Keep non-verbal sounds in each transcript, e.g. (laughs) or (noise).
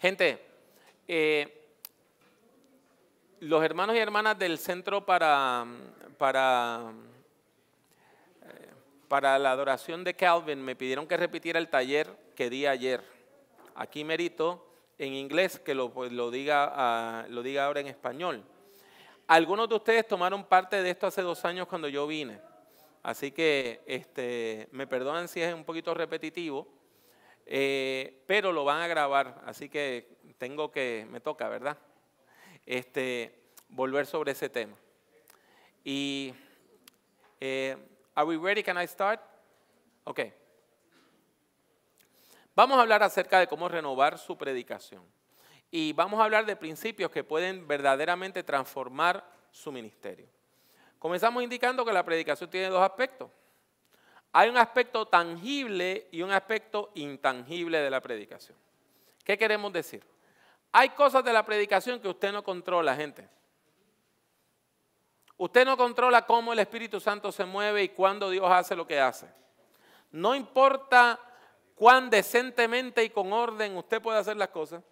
Gente, eh, los hermanos y hermanas del Centro para, eh, para, la Adoración de Calvin me pidieron que repitiera el taller que di ayer. Aquí merito en inglés que lo, pues, lo diga, ah, lo diga ahora en español. Algunos de ustedes tomaron parte de esto hace dos años cuando yo vine. Así que este, me perdonan si es un poquito repetitivo eh, pero lo van a grabar, así que tengo que, me toca, ¿verdad? Este, volver sobre ese tema. Y, eh, ¿Are we ready? Can I start? Ok. Vamos a hablar acerca de cómo renovar su predicación. Y vamos a hablar de principios que pueden verdaderamente transformar su ministerio. Comenzamos indicando que la predicación tiene dos aspectos hay un aspecto tangible y un aspecto intangible de la predicación. ¿Qué queremos decir? Hay cosas de la predicación que usted no controla, gente. Usted no controla cómo el Espíritu Santo se mueve y cuándo Dios hace lo que hace. No importa cuán decentemente y con orden usted puede hacer las cosas,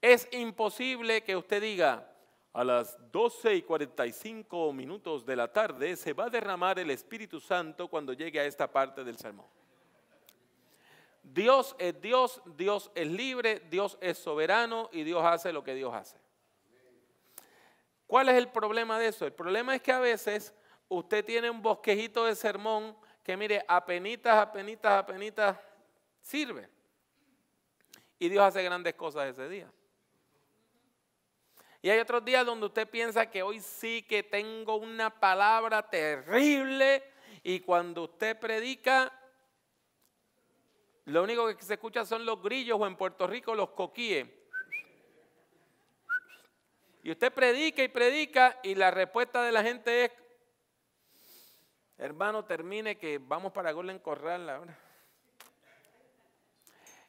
es imposible que usted diga, a las 12 y 45 minutos de la tarde se va a derramar el Espíritu Santo cuando llegue a esta parte del sermón. Dios es Dios, Dios es libre, Dios es soberano y Dios hace lo que Dios hace. ¿Cuál es el problema de eso? El problema es que a veces usted tiene un bosquejito de sermón que mire, apenitas, apenitas, apenitas sirve. Y Dios hace grandes cosas ese día. Y hay otros días donde usted piensa que hoy sí que tengo una palabra terrible y cuando usted predica, lo único que se escucha son los grillos o en Puerto Rico los coquíes. Y usted predica y predica y la respuesta de la gente es, hermano, termine que vamos para Golden Corral ahora.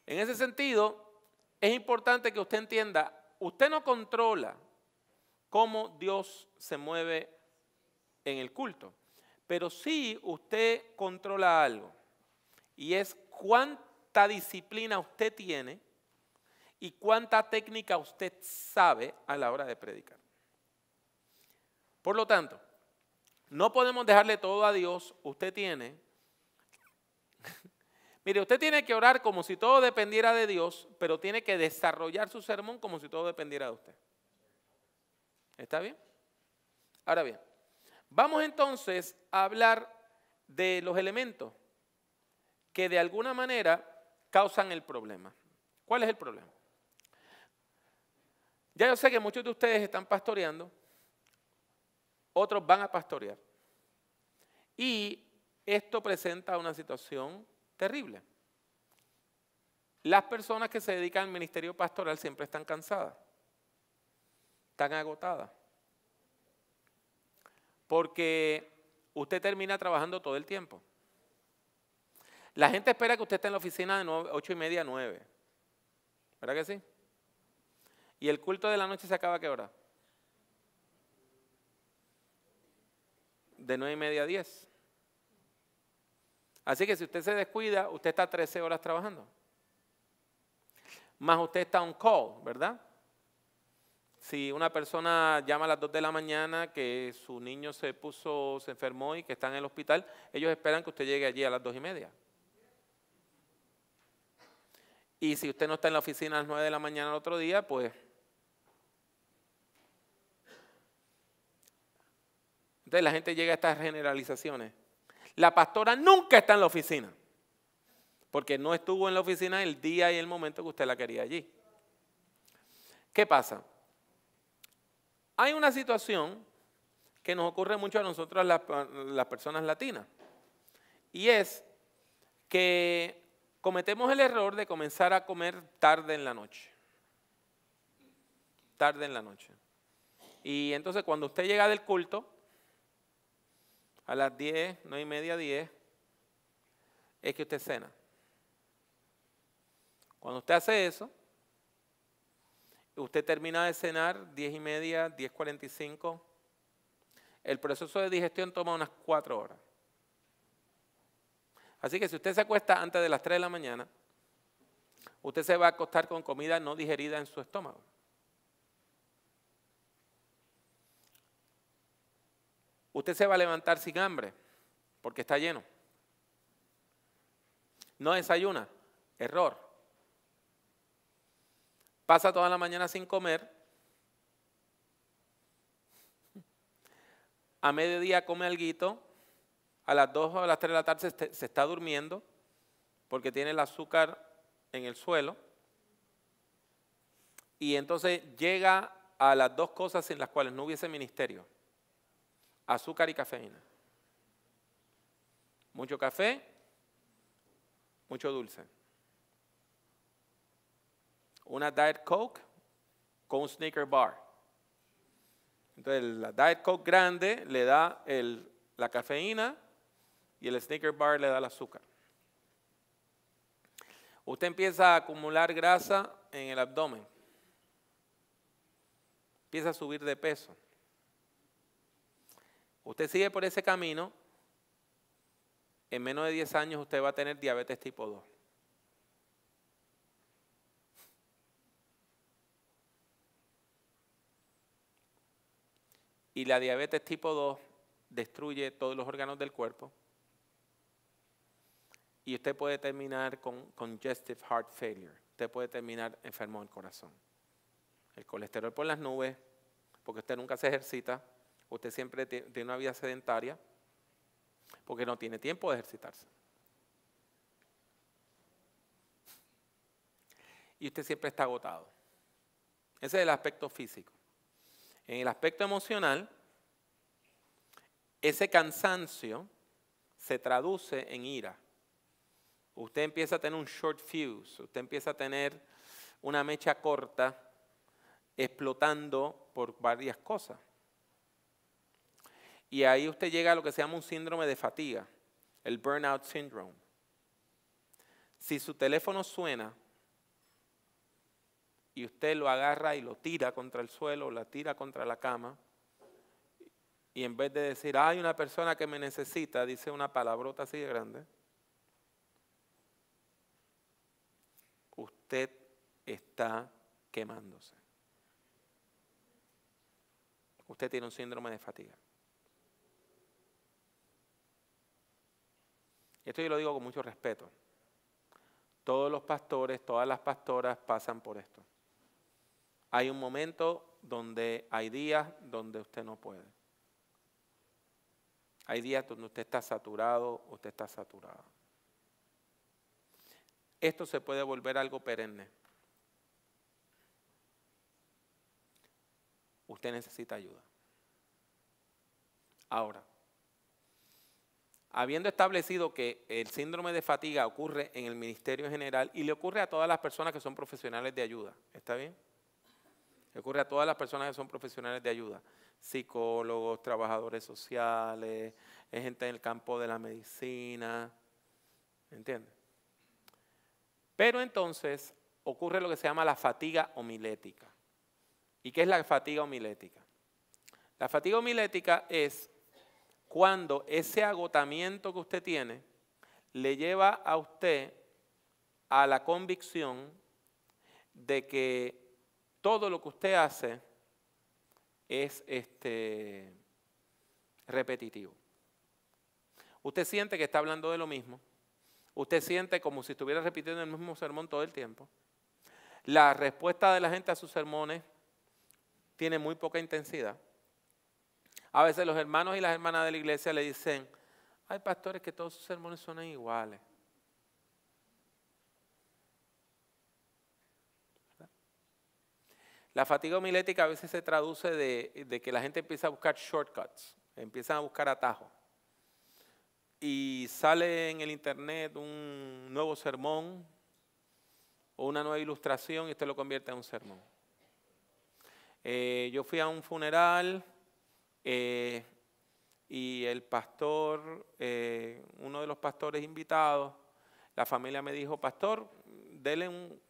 En ese sentido, es importante que usted entienda, usted no controla cómo Dios se mueve en el culto. Pero si usted controla algo y es cuánta disciplina usted tiene y cuánta técnica usted sabe a la hora de predicar. Por lo tanto, no podemos dejarle todo a Dios. Usted tiene, (laughs) mire, usted tiene que orar como si todo dependiera de Dios, pero tiene que desarrollar su sermón como si todo dependiera de usted. ¿Está bien? Ahora bien, vamos entonces a hablar de los elementos que de alguna manera causan el problema. ¿Cuál es el problema? Ya yo sé que muchos de ustedes están pastoreando, otros van a pastorear. Y esto presenta una situación terrible. Las personas que se dedican al ministerio pastoral siempre están cansadas. Están agotadas Porque usted termina trabajando todo el tiempo. La gente espera que usted esté en la oficina de 8 y media a 9. ¿Verdad que sí? ¿Y el culto de la noche se acaba a qué hora? De 9 y media a 10. Así que si usted se descuida, usted está 13 horas trabajando. Más usted está on call, ¿verdad? Si una persona llama a las 2 de la mañana que su niño se puso, se enfermó y que está en el hospital, ellos esperan que usted llegue allí a las 2 y media. Y si usted no está en la oficina a las 9 de la mañana el otro día, pues... Entonces la gente llega a estas generalizaciones. La pastora nunca está en la oficina, porque no estuvo en la oficina el día y el momento que usted la quería allí. ¿Qué pasa? Hay una situación que nos ocurre mucho a nosotros las, personas latinas y es que cometemos el error de comenzar a comer tarde en la noche. Tarde en la noche. Y entonces cuando usted llega del culto, a las 10, no y media, 10, es que usted cena. Cuando usted hace eso, Usted termina de cenar, 10 y media, 10.45. El proceso de digestión toma unas cuatro horas. Así que si usted se acuesta antes de las 3 de la mañana, usted se va a acostar con comida no digerida en su estómago. Usted se va a levantar sin hambre porque está lleno. No desayuna, error pasa toda la mañana sin comer, a mediodía come alguito, a las 2 o a las 3 de la tarde este, se está durmiendo porque tiene el azúcar en el suelo. Y entonces llega a las dos cosas sin las cuales no hubiese ministerio, azúcar y cafeína. Mucho café, mucho dulce una Diet Coke con un sneaker bar. Entonces, la Diet Coke grande le da la cafeína y el sneaker bar le da el azúcar. Usted empieza a acumular grasa en el abdomen. Empieza a subir de peso. Usted sigue por ese camino, en menos de 10 años usted va a tener diabetes tipo 2. Y la diabetes tipo 2 destruye todos los órganos del cuerpo. Y usted puede terminar con congestive heart failure. Usted puede terminar enfermo del corazón. El colesterol por las nubes, porque usted nunca se ejercita. Usted siempre tiene una vida sedentaria, porque no tiene tiempo de ejercitarse. Y usted siempre está agotado. Ese es el aspecto físico. En el aspecto emocional, ese cansancio se traduce en ira. Usted empieza a tener un short fuse, usted empieza a tener una mecha corta explotando por varias cosas. Y ahí usted llega a lo que se llama un síndrome de fatiga, el burnout syndrome. Si su teléfono suena y usted lo agarra y lo tira contra el suelo, la tira contra la cama, y en vez de decir, hay una persona que me necesita, dice una palabrota así de grande, usted está quemándose. Usted tiene un síndrome de fatiga. Esto yo lo digo con mucho respeto. Todos los pastores, todas las pastoras pasan por esto. Hay un momento donde hay días donde usted no puede. Hay días donde usted está saturado, usted está saturado. Esto se puede volver algo perenne. Usted necesita ayuda. Ahora, habiendo establecido que el síndrome de fatiga ocurre en el Ministerio General y le ocurre a todas las personas que son profesionales de ayuda, ¿está bien? ocurre a todas las personas que son profesionales de ayuda, psicólogos, trabajadores sociales, eh, gente en el campo de la medicina, ¿entiendes? Pero entonces ocurre lo que se llama la fatiga homilética. ¿Y qué es la fatiga homilética? La fatiga homilética es cuando ese agotamiento que usted tiene le lleva a usted a la convicción de que todo lo que usted hace es este, repetitivo. Usted siente que está hablando de lo mismo. Usted siente como si estuviera repitiendo el mismo sermón todo el tiempo. La respuesta de la gente a sus sermones tiene muy poca intensidad. A veces los hermanos y las hermanas de la iglesia le dicen, hay pastores que todos sus sermones son iguales. La fatiga homilética a veces se traduce de, que la gente empieza a buscar shortcuts, empiezan a buscar atajos. Y sale en el internet un nuevo sermón o una nueva ilustración y usted lo convierte en un sermón. Eh, yo fui a un funeral eh, y el pastor, eh, uno de los pastores invitados, la familia me dijo, pastor, dele un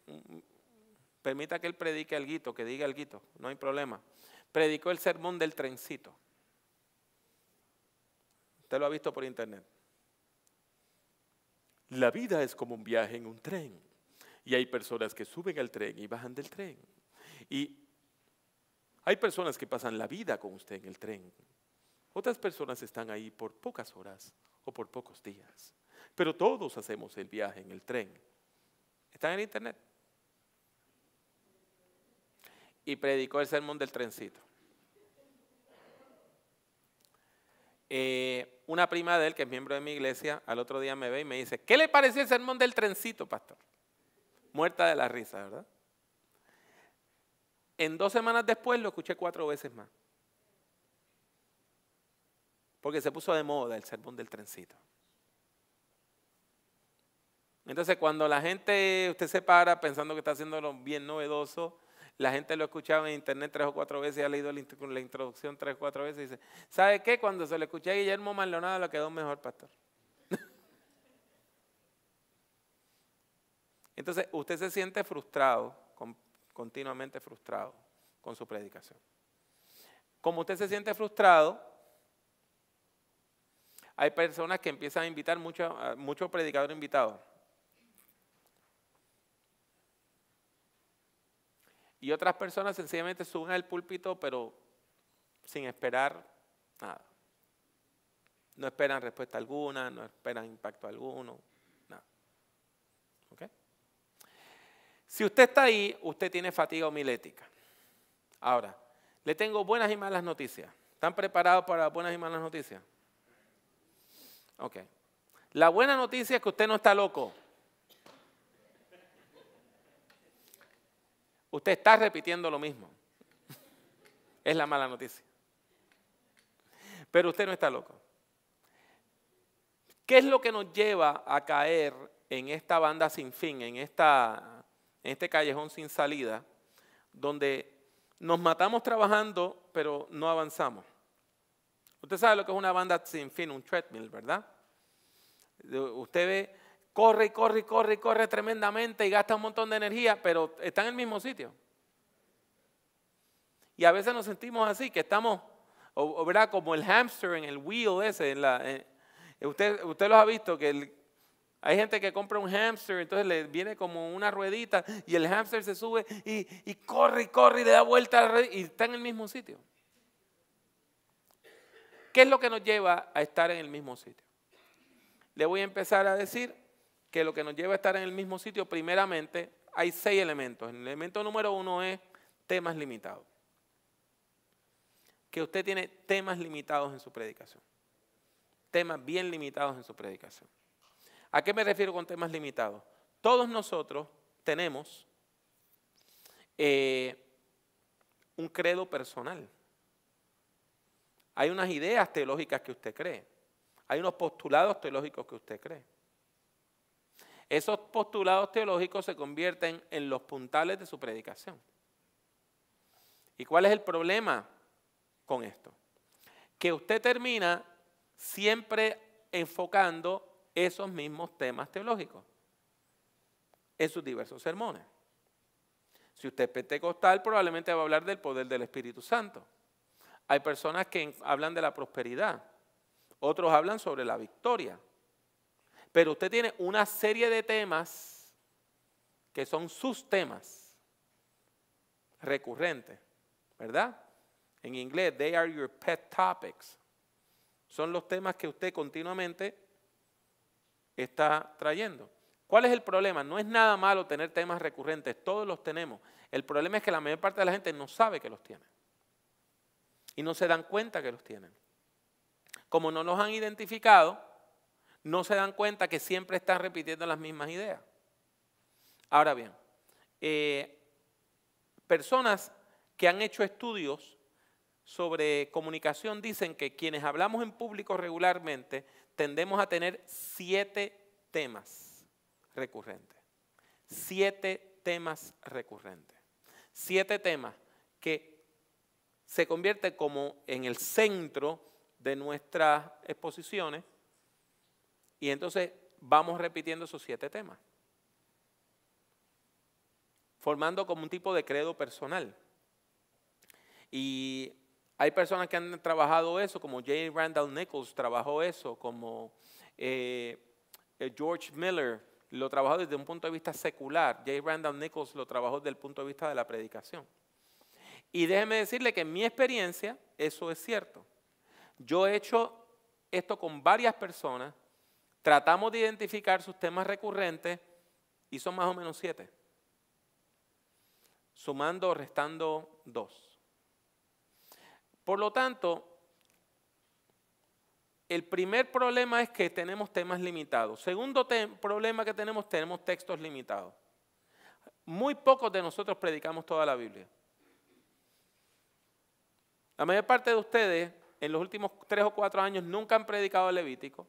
Permita que él predique el guito, que diga el guito, no hay problema. Predicó el sermón del trencito. Usted lo ha visto por internet. La vida es como un viaje en un tren. Y hay personas que suben al tren y bajan del tren. Y hay personas que pasan la vida con usted en el tren. Otras personas están ahí por pocas horas o por pocos días. Pero todos hacemos el viaje en el tren. ¿Están en internet? y predicó el sermón del trencito. Eh, una prima de él, que es miembro de mi iglesia, al otro día me ve y me dice, ¿qué le pareció el sermón del trencito, pastor? Muerta de la risa, ¿verdad? En dos semanas después lo escuché cuatro veces más. Porque se puso de moda el sermón del trencito. Entonces cuando la gente, usted se para pensando que está haciendo lo bien novedoso, la gente lo ha escuchado en internet tres o cuatro veces, ha leído la introducción tres o cuatro veces y dice, ¿sabe qué? Cuando se le escuché a Guillermo Maldonado lo quedó mejor pastor. (laughs) Entonces, usted se siente frustrado, continuamente frustrado con su predicación. Como usted se siente frustrado, hay personas que empiezan a invitar muchos predicadores invitados, Y otras personas sencillamente suben al púlpito, pero sin esperar nada. No esperan respuesta alguna, no esperan impacto alguno, nada. Si usted está ahí, usted tiene fatiga homilética. Ahora, le tengo buenas y malas noticias. ¿Están preparados para buenas y malas noticias? Ok. La buena noticia es que usted no está loco. Usted está repitiendo lo mismo. (laughs) Es la mala noticia. Pero usted no está loco. ¿Qué es lo que nos lleva a caer en esta banda sin fin, en, esta, en este callejón sin salida, donde nos matamos trabajando, pero no avanzamos? Usted sabe lo que es una banda sin fin, un treadmill, ¿verdad? Usted ve corre y corre corre y corre tremendamente y gasta un montón de energía, pero está en el mismo sitio. Y a veces nos sentimos así, que estamos, o, Como el hamster en el wheel ese. Eh, usted, usted los ha visto, que hay gente que compra un hamster, entonces le viene como una ruedita y el hamster se sube y, corre y corre y le da vuelta a la y está en el mismo sitio. ¿Qué es lo que nos lleva a estar en el mismo sitio? Le voy a empezar a decir que lo que nos lleva a estar en el mismo sitio, primeramente, hay seis elementos. El elemento número uno es temas limitados. Que usted tiene temas limitados en su predicación. Temas bien limitados en su predicación. ¿A qué me refiero con temas limitados? Todos nosotros tenemos eh, un credo personal. Hay unas ideas teológicas que usted cree. Hay unos postulados teológicos que usted cree esos postulados teológicos se convierten en los puntales de su predicación. ¿Y cuál es el problema con esto? Que usted termina siempre enfocando esos mismos temas teológicos en sus diversos sermones. Si usted es pentecostal, probablemente va a hablar del poder del Espíritu Santo. Hay personas que hablan de la prosperidad, otros hablan sobre la victoria, pero usted tiene una serie de temas que son sus temas recurrentes, ¿verdad? En inglés, they are your pet topics. Son los temas que usted continuamente está trayendo. ¿Cuál es el problema? No es nada malo tener temas recurrentes, todos los tenemos. El problema es que la mayor parte de la gente no sabe que los tiene. Y no se dan cuenta que los tienen. Como no los han identificado, no se dan cuenta que siempre están repitiendo las mismas ideas. Ahora bien, eh, personas que han hecho estudios sobre comunicación dicen que quienes hablamos en público regularmente tendemos a tener siete temas recurrentes. Siete temas recurrentes. Siete temas que se convierten como en el centro de nuestras exposiciones y entonces vamos repitiendo esos siete temas, formando como un tipo de credo personal. Y hay personas que han trabajado eso, como J. Randall Nichols trabajó eso, como eh, eh, George Miller lo trabajó desde un punto de vista secular, J. Randall Nichols lo trabajó desde el punto de vista de la predicación. Y déjeme decirle que en mi experiencia eso es cierto. Yo he hecho esto con varias personas Tratamos de identificar sus temas recurrentes y son más o menos siete. Sumando o restando dos. Por lo tanto, el primer problema es que tenemos temas limitados. Segundo problema que tenemos, tenemos textos limitados. Muy pocos de nosotros predicamos toda la Biblia. La mayor parte de ustedes en los últimos tres o cuatro años nunca han predicado el Levítico.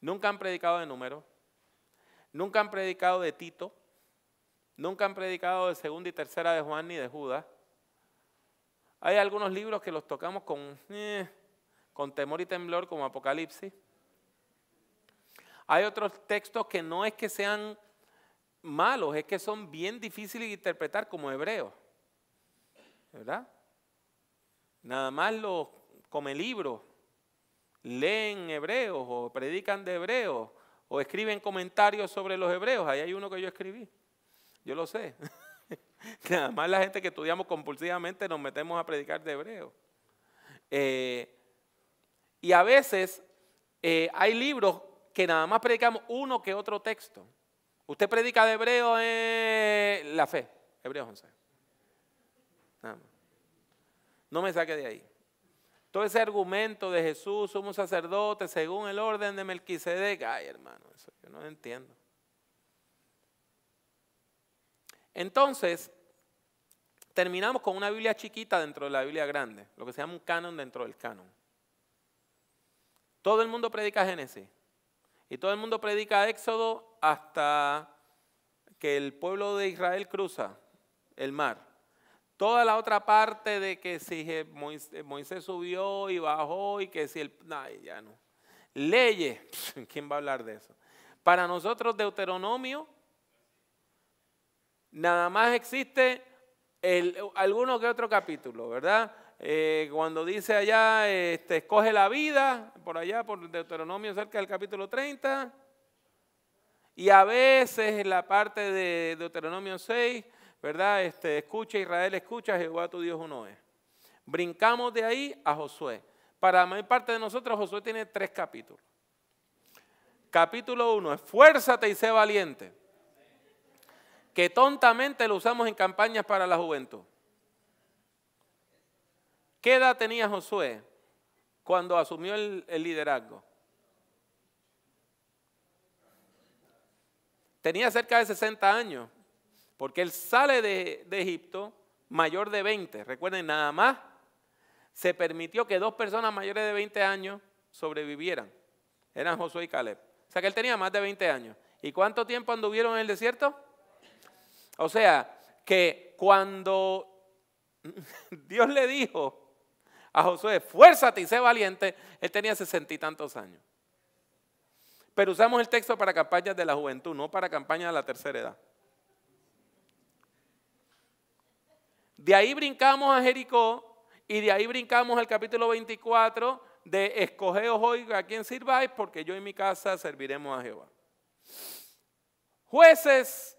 Nunca han predicado de número. Nunca han predicado de Tito. Nunca han predicado de segunda y tercera de Juan ni de Judas. Hay algunos libros que los tocamos con, eh, con temor y temblor, como Apocalipsis. Hay otros textos que no es que sean malos, es que son bien difíciles de interpretar como hebreos. ¿Verdad? Nada más los come libros leen hebreos o predican de hebreos o escriben comentarios sobre los hebreos. Ahí hay uno que yo escribí. Yo lo sé. (laughs) Nada más la gente que estudiamos compulsivamente nos metemos a predicar de hebreo. Eh, y a veces eh, hay libros que nada más predicamos uno que otro texto. Usted predica de hebreo en la fe, Hebreos 11. Nada No me saque de ahí todo ese argumento de Jesús, somos sacerdote, según el orden de Melquisedec, ay hermano, eso yo no entiendo. Entonces, terminamos con una Biblia chiquita dentro de la Biblia grande, lo que se llama un canon dentro del canon. Todo el mundo predica Génesis y todo el mundo predica Éxodo hasta que el pueblo de Israel cruza el mar. Toda la otra parte de que si eh, Moisés subió y bajó y que si el... ¡Ay, ya no. Leyes, (laughs) ¿quién va a hablar de eso? Para nosotros Deuteronomio nada más existe el, alguno que otro capítulo, ¿verdad? Eh, cuando dice allá, este, escoge la vida, por allá, por Deuteronomio cerca del capítulo 30, y a veces en la parte de Deuteronomio 6, ¿verdad? Este, escucha Israel, escucha, Jehová tu Dios uno es. Brincamos de ahí a Josué. Para la mayor parte de nosotros, Josué tiene tres capítulos. Capítulo uno, esfuérzate y sé valiente. Que tontamente lo usamos en campañas para la juventud. ¿Qué edad tenía Josué cuando asumió el liderazgo? Tenía cerca de 60 años. Porque él sale de, Egipto mayor de 20. Recuerden, nada más se permitió que dos personas mayores de 20 años sobrevivieran. Eran Josué y Caleb. O sea que él tenía más de 20 años. ¿Y cuánto tiempo anduvieron en el desierto? O sea, que cuando (laughs) Dios le dijo a Josué, esfuérzate y sé valiente, él tenía sesenta y tantos años. Pero usamos el texto para campañas de la juventud, no para campañas de la tercera edad. De ahí brincamos a Jericó y de ahí brincamos al capítulo 24 de escogeos hoy a quien sirváis porque yo en mi casa serviremos a Jehová. Jueces,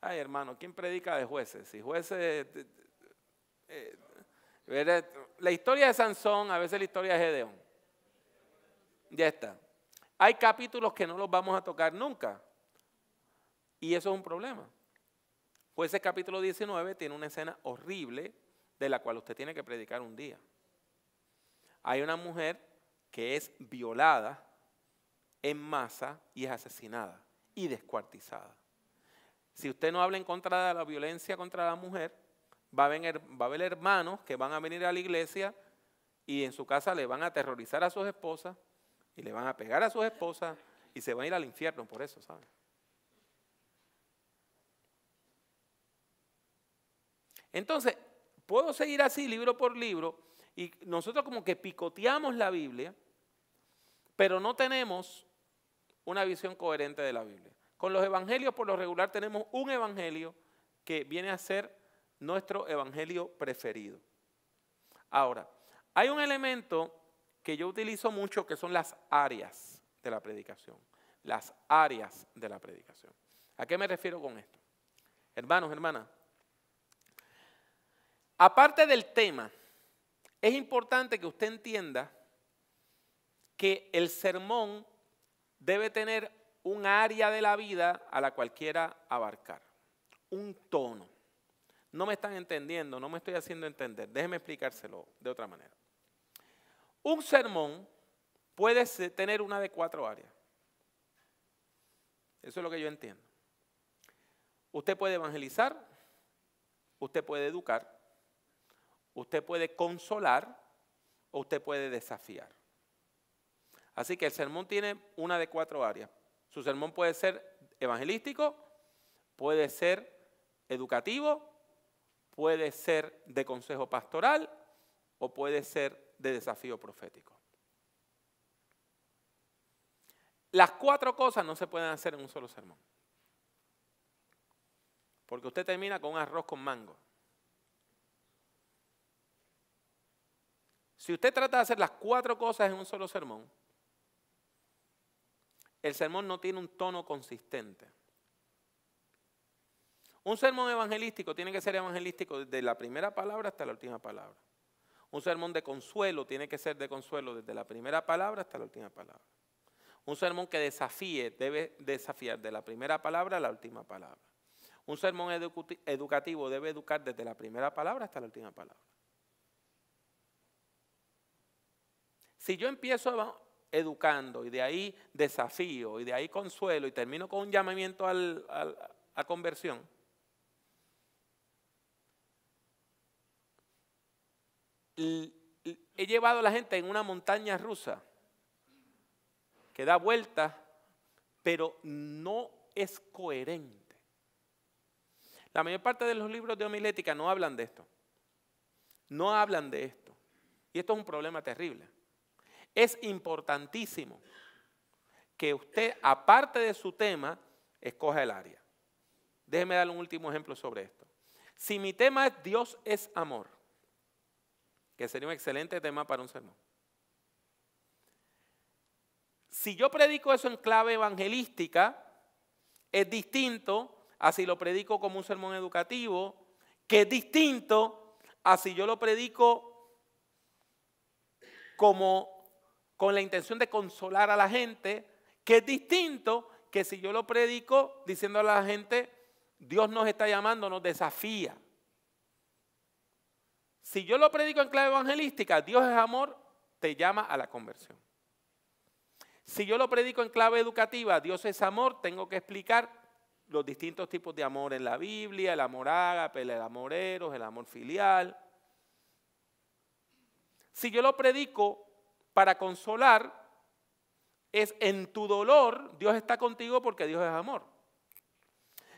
ay hermano, ¿quién predica de jueces? Si jueces, eh, eh, eh, la historia de Sansón, a veces la historia de Gedeón. Ya está. Hay capítulos que no los vamos a tocar nunca. Y eso es un problema ese capítulo 19 tiene una escena horrible de la cual usted tiene que predicar un día. Hay una mujer que es violada en masa y es asesinada y descuartizada. Si usted no habla en contra de la violencia contra la mujer, va a, venir, va a haber hermanos que van a venir a la iglesia y en su casa le van a aterrorizar a sus esposas y le van a pegar a sus esposas y se van a ir al infierno por eso, ¿saben? Entonces, puedo seguir así libro por libro y nosotros como que picoteamos la Biblia, pero no tenemos una visión coherente de la Biblia. Con los evangelios, por lo regular, tenemos un evangelio que viene a ser nuestro evangelio preferido. Ahora, hay un elemento que yo utilizo mucho que son las áreas de la predicación. Las áreas de la predicación. ¿A qué me refiero con esto? Hermanos, hermanas, Aparte del tema, es importante que usted entienda que el sermón debe tener un área de la vida a la cual quiera abarcar, un tono. No me están entendiendo, no me estoy haciendo entender. Déjeme explicárselo de otra manera. Un sermón puede tener una de cuatro áreas. Eso es lo que yo entiendo. Usted puede evangelizar, usted puede educar, Usted puede consolar o usted puede desafiar. Así que el sermón tiene una de cuatro áreas. Su sermón puede ser evangelístico, puede ser educativo, puede ser de consejo pastoral o puede ser de desafío profético. Las cuatro cosas no se pueden hacer en un solo sermón. Porque usted termina con un arroz con mango. Si usted trata de hacer las cuatro cosas en un solo sermón, el sermón no tiene un tono consistente. Un sermón evangelístico tiene que ser evangelístico desde la primera palabra hasta la última palabra. Un sermón de consuelo tiene que ser de consuelo desde la primera palabra hasta la última palabra. Un sermón que desafíe debe desafiar de la primera palabra a la última palabra. Un sermón educativo debe educar desde la primera palabra hasta la última palabra. Si yo empiezo educando y de ahí desafío y de ahí consuelo y termino con un llamamiento a conversión, he llevado a la gente en una montaña rusa que da vueltas, pero no es coherente. La mayor parte de los libros de homilética no hablan de esto. No hablan de esto. Y esto es un problema terrible. Es importantísimo que usted, aparte de su tema, escoja el área. Déjeme darle un último ejemplo sobre esto. Si mi tema es Dios es amor, que sería un excelente tema para un sermón. Si yo predico eso en clave evangelística, es distinto a si lo predico como un sermón educativo, que es distinto a si yo lo predico como con la intención de consolar a la gente, que es distinto que si yo lo predico diciendo a la gente, Dios nos está llamando, nos desafía. Si yo lo predico en clave evangelística, Dios es amor, te llama a la conversión. Si yo lo predico en clave educativa, Dios es amor, tengo que explicar los distintos tipos de amor en la Biblia, el amor ágape, el amor eros, el amor filial. Si yo lo predico para consolar es en tu dolor, Dios está contigo porque Dios es amor.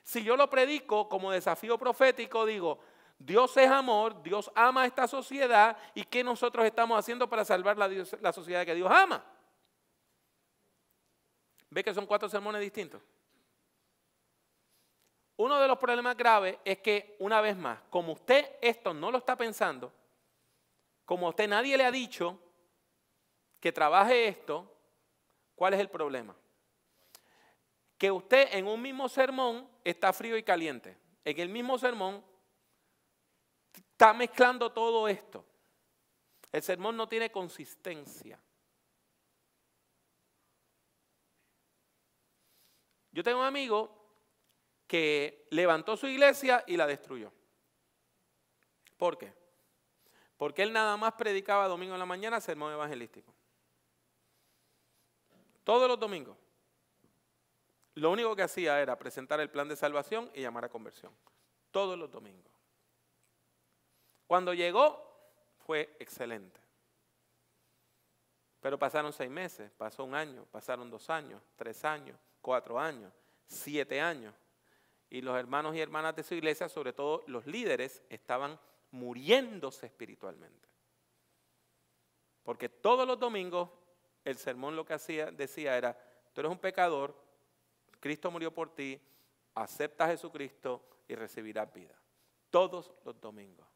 Si yo lo predico como desafío profético, digo, Dios es amor, Dios ama a esta sociedad y ¿qué nosotros estamos haciendo para salvar la, sociedad que Dios ama? ¿Ve que son cuatro sermones distintos? Uno de los problemas graves es que, una vez más, como usted esto no lo está pensando, como a usted nadie le ha dicho, que trabaje esto, ¿cuál es el problema? Que usted en un mismo sermón está frío y caliente. En el mismo sermón está mezclando todo esto. El sermón no tiene consistencia. Yo tengo un amigo que levantó su iglesia y la destruyó. ¿Por qué? Porque él nada más predicaba domingo en la mañana sermón evangelístico. Todos los domingos. Lo único que hacía era presentar el plan de salvación y llamar a conversión. Todos los domingos. Cuando llegó, fue excelente. Pero pasaron seis meses, pasó un año, pasaron dos años, tres años, cuatro años, siete años. Y los hermanos y hermanas de su iglesia, sobre todo los líderes, estaban muriéndose espiritualmente. Porque todos los domingos el sermón lo que hacía, decía era, tú eres un pecador, Cristo murió por ti, acepta a Jesucristo y recibirás vida. Todos los domingos.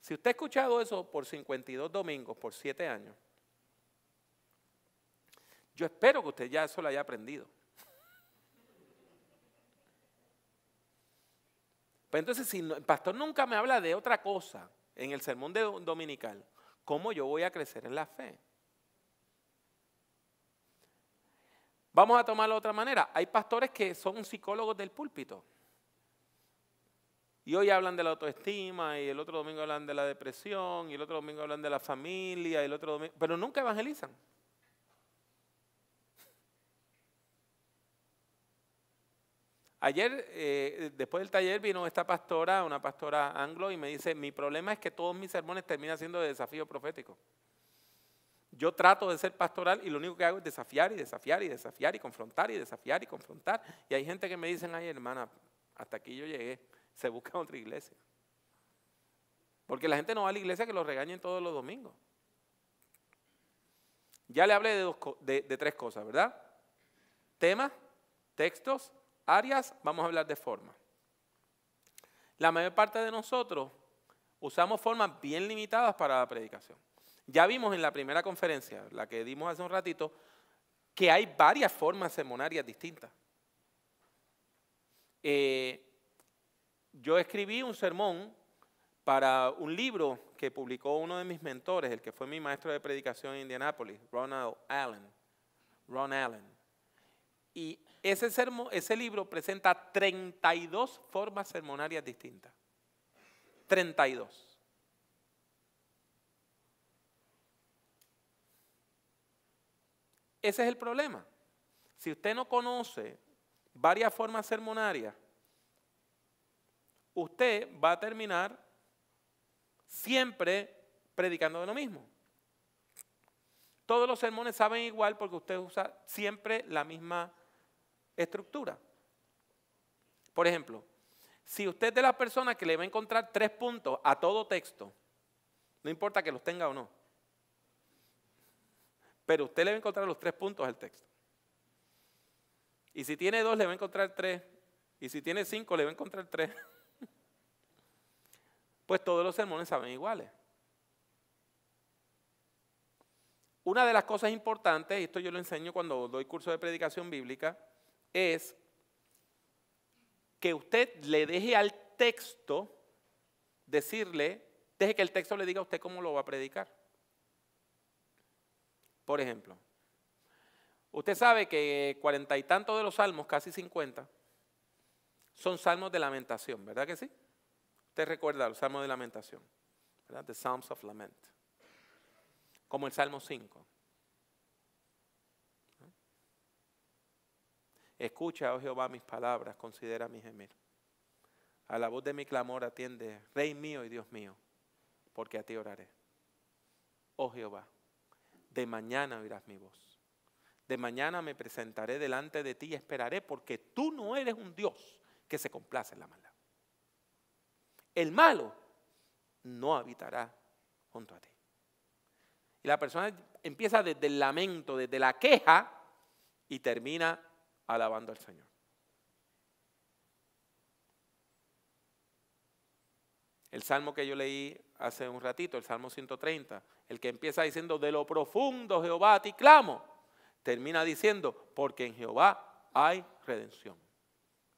Si usted ha escuchado eso por 52 domingos, por 7 años, yo espero que usted ya eso lo haya aprendido. Pero pues entonces, si el pastor nunca me habla de otra cosa en el sermón dominical, ¿cómo yo voy a crecer en la fe? Vamos a tomarlo de otra manera. Hay pastores que son psicólogos del púlpito. Y hoy hablan de la autoestima, y el otro domingo hablan de la depresión, y el otro domingo hablan de la familia, el otro domingo. Pero nunca evangelizan. Ayer, eh, después del taller, vino esta pastora, una pastora anglo, y me dice, mi problema es que todos mis sermones terminan siendo de desafío profético. Yo trato de ser pastoral y lo único que hago es desafiar y desafiar y desafiar y confrontar y desafiar y confrontar. Y hay gente que me dicen, ay hermana, hasta aquí yo llegué, se busca otra iglesia. Porque la gente no va a la iglesia que lo regañen todos los domingos. Ya le hablé de, de tres cosas, ¿verdad? Temas, textos, áreas, vamos a hablar de forma. La mayor parte de nosotros usamos formas bien limitadas para la predicación. Ya vimos en la primera conferencia, la que dimos hace un ratito, que hay varias formas sermonarias distintas. Eh, yo escribí un sermón para un libro que publicó uno de mis mentores, el que fue mi maestro de predicación en Indianápolis, Ronald Allen. Ron Allen. Y ese, ese libro presenta 32 formas sermonarias distintas. 32. Ese es el problema. Si usted no conoce varias formas sermonarias, usted va a terminar siempre predicando de lo mismo. Todos los sermones saben igual porque usted usa siempre la misma estructura. Por ejemplo, si usted es de las personas que le va a encontrar tres puntos a todo texto, no importa que los tenga o no, pero usted le va a encontrar los tres puntos al texto. Y si tiene dos, le va a encontrar tres. Y si tiene cinco, le va a encontrar tres. (laughs) pues todos los sermones saben iguales. Una de las cosas importantes, y esto yo lo enseño cuando doy curso de predicación bíblica, es que usted le deje al texto decirle, deje que el texto le diga a usted cómo lo va a predicar. Por ejemplo, usted sabe que cuarenta y tantos de los salmos, casi cincuenta, son salmos de lamentación, ¿verdad que sí? Usted recuerda los salmos de lamentación, ¿verdad? The Psalms of Lament, como el Salmo 5. Escucha, oh Jehová, mis palabras, considera mi gemir. A la voz de mi clamor atiende, Rey mío y Dios mío, porque a ti oraré. Oh Jehová, de mañana oirás mi voz. De mañana me presentaré delante de ti y esperaré porque tú no eres un Dios que se complace en la maldad. El malo no habitará junto a ti. Y la persona empieza desde el lamento, desde la queja y termina alabando al Señor. El salmo que yo leí hace un ratito, el Salmo 130, el que empieza diciendo, de lo profundo Jehová a ti clamo, termina diciendo, porque en Jehová hay redención,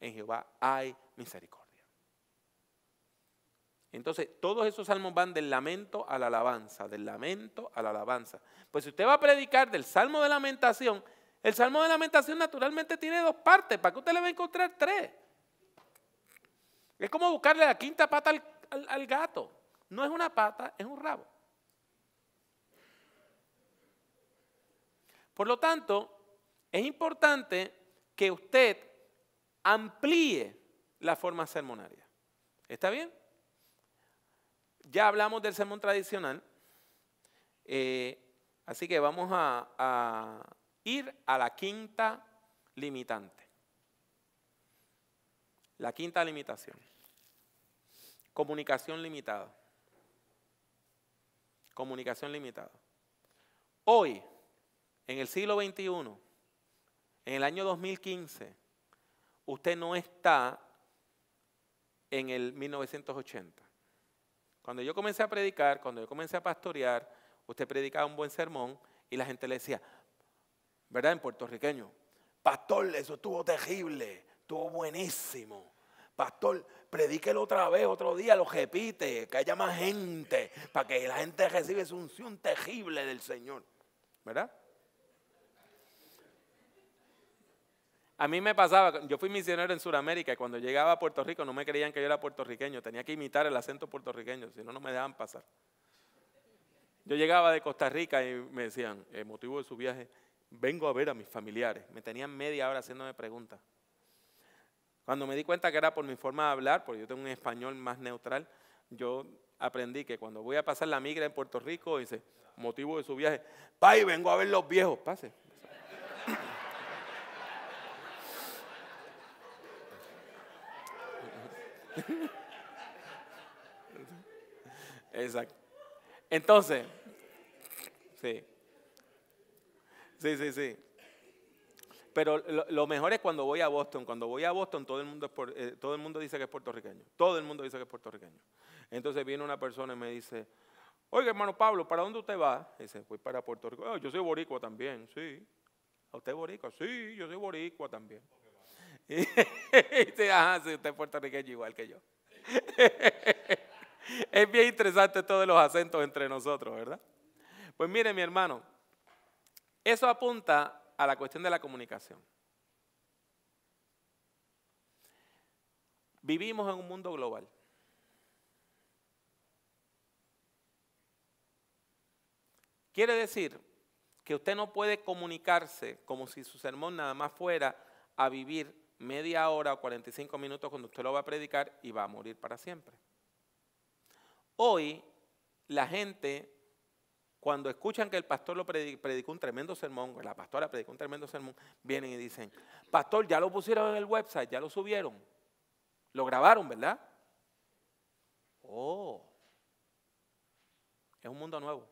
en Jehová hay misericordia. Entonces, todos esos salmos van del lamento a la alabanza, del lamento a la alabanza. Pues si usted va a predicar del salmo de lamentación, el salmo de lamentación naturalmente tiene dos partes, ¿para qué usted le va a encontrar tres? Es como buscarle la quinta pata al, al gato. No es una pata, es un rabo. Por lo tanto, es importante que usted amplíe la forma sermonaria. ¿Está bien? Ya hablamos del sermón tradicional, eh, así que vamos a ir a la quinta limitante. La quinta limitación. Comunicación limitada comunicación limitada. Hoy, en el siglo XXI, en el año 2015, usted no está en el 1980. Cuando yo comencé a predicar, cuando yo comencé a pastorear, usted predicaba un buen sermón y la gente le decía, ¿verdad? En puertorriqueño, pastor, eso estuvo terrible, estuvo buenísimo. Pastor, predíquelo otra vez, otro día, lo repite, que haya más gente, para que la gente reciba esa unción terrible del Señor. ¿Verdad? A mí me pasaba, yo fui misionero en Sudamérica y cuando llegaba a Puerto Rico no me creían que yo era puertorriqueño, tenía que imitar el acento puertorriqueño, si no, no me dejaban pasar. Yo llegaba de Costa Rica y me decían, el motivo de su viaje, vengo a ver a mis familiares. Me tenían media hora haciéndome preguntas. Cuando me di cuenta que era por mi forma de hablar, porque yo tengo un español más neutral, yo aprendí que cuando voy a pasar la migra en Puerto Rico, dice, motivo de su viaje, ¡Pay, vengo a ver los viejos! Pase. Exacto. Entonces, sí. Sí, sí, sí pero lo, mejor es cuando voy a Boston. Cuando voy a Boston, eh, todo el, mundo dice que es puertorriqueño. Todo el mundo dice que es puertorriqueño. Entonces viene una persona y me dice, oiga hermano Pablo, ¿para dónde usted va? dice, voy para Puerto Rico. Oh, yo soy boricua también, sí. usted es boricua? Sí, yo soy boricua también. Y, (laughs) dice, ajá, si usted es puertorriqueño igual que yo. (laughs) es bien interesante todos los acentos entre nosotros, ¿verdad? Pues mire mi hermano, eso apunta a la cuestión de la comunicación. Vivimos en un mundo global. Quiere decir que usted no puede comunicarse como si su sermón nada más fuera a vivir media hora o 45 minutos cuando usted lo va a predicar y va a morir para siempre. Hoy la gente cuando escuchan que el pastor lo predicó un tremendo sermón, la pastora predicó un tremendo sermón, vienen y dicen, pastor, ya lo pusieron en el website, ya lo subieron, lo grabaron, ¿verdad? Oh, es un mundo nuevo.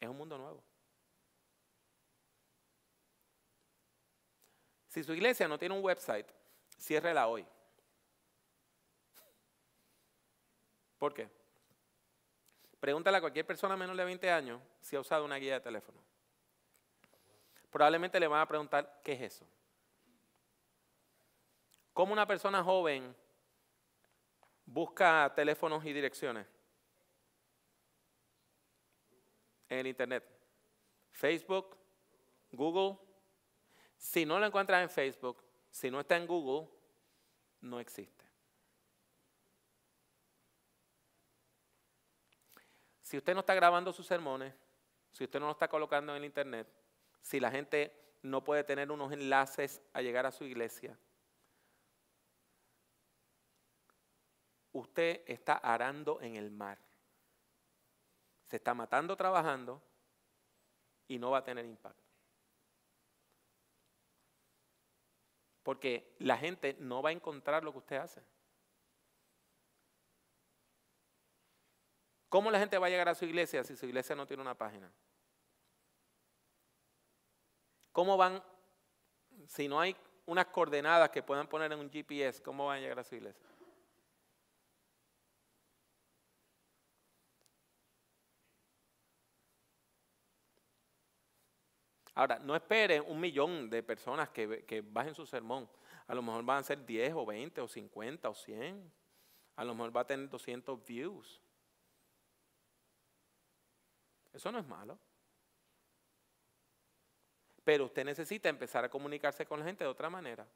Es un mundo nuevo. Si su iglesia no tiene un website, ciérrela hoy. ¿Por qué? Pregúntale a cualquier persona menor de 20 años si ha usado una guía de teléfono. Probablemente le van a preguntar, ¿qué es eso? ¿Cómo una persona joven busca teléfonos y direcciones? En el Internet. Facebook, Google. Si no lo encuentras en Facebook, si no está en Google, no existe. Si usted no está grabando sus sermones, si usted no lo está colocando en el internet, si la gente no puede tener unos enlaces a llegar a su iglesia, usted está arando en el mar. Se está matando trabajando y no va a tener impacto. Porque la gente no va a encontrar lo que usted hace. ¿Cómo la gente va a llegar a su iglesia si su iglesia no tiene una página? ¿Cómo van, si no hay unas coordenadas que puedan poner en un GPS, cómo van a llegar a su iglesia? Ahora, no esperen un millón de personas que, que, bajen su sermón. A lo mejor van a ser 10 o 20 o 50 o 100. A lo mejor va a tener 200 views. Eso no es malo. Pero usted necesita empezar a comunicarse con la gente de otra manera.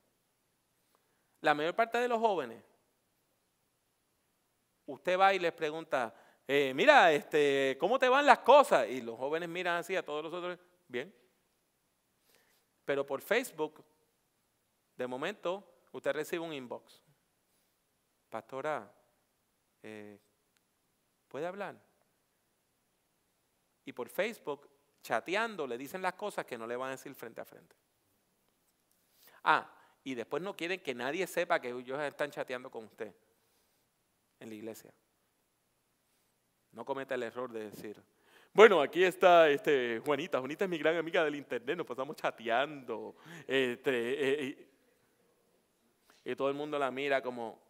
La mayor parte de los jóvenes, usted va y les pregunta, eh, mira, este, ¿cómo te van las cosas? Y los jóvenes miran así a todos los otros, bien. Pero por Facebook, de momento, usted recibe un inbox. Pastora, eh, ¿puede hablar? y por Facebook, chateando, le dicen las cosas que no le van a decir frente a frente. Ah, y después no quieren que nadie sepa que ellos están chateando con usted en la iglesia. No cometa el error de decir, bueno, aquí está este, Juanita. Juanita es mi gran amiga del internet, nos pasamos chateando. Este, eh, eh, y todo el mundo la mira como,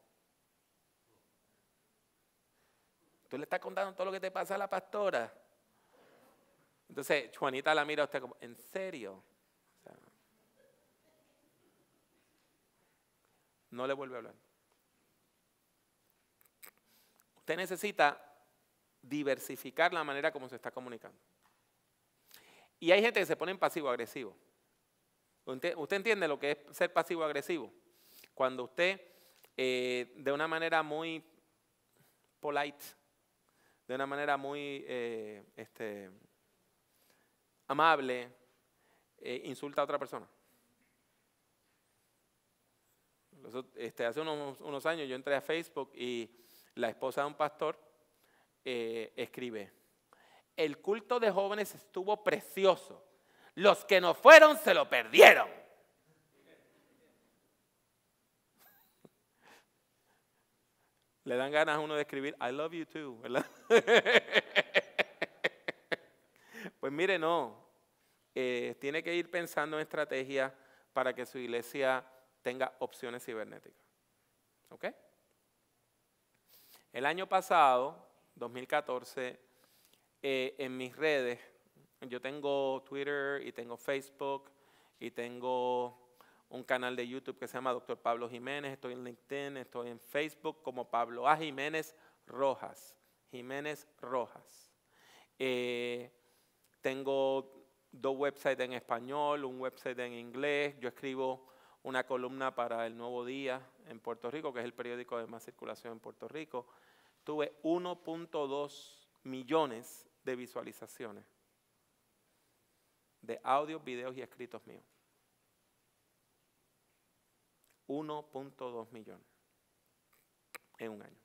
tú le estás contando todo lo que te pasa a la pastora. Entonces, Juanita la mira a usted como, ¿en serio? no le vuelve a hablar. Usted necesita diversificar la manera como se está comunicando. Y hay gente que se pone en pasivo-agresivo. Usted, entiende lo que es ser pasivo-agresivo. Cuando usted, eh, de una manera muy polite, de una manera muy eh, este, amable, eh, insulta a otra persona. Este, hace unos, años yo entré a Facebook y la esposa de un pastor eh, escribe, el culto de jóvenes estuvo precioso, los que no fueron se lo perdieron. (laughs) Le dan ganas a uno de escribir, I love you too, ¿verdad? (laughs) Pues mire, no, eh, tiene que ir pensando en estrategias para que su iglesia tenga opciones cibernéticas. ¿Ok? El año pasado, 2014, eh, en mis redes, yo tengo Twitter y tengo Facebook y tengo un canal de YouTube que se llama Dr. Pablo Jiménez, estoy en LinkedIn, estoy en Facebook como Pablo A. Jiménez Rojas. Jiménez Rojas. Eh, tengo dos websites en español, un website en inglés. Yo escribo una columna para El Nuevo Día en Puerto Rico, que es el periódico de más circulación en Puerto Rico. Tuve 1.2 millones de visualizaciones de audios, videos y escritos míos. 1.2 millones en un año.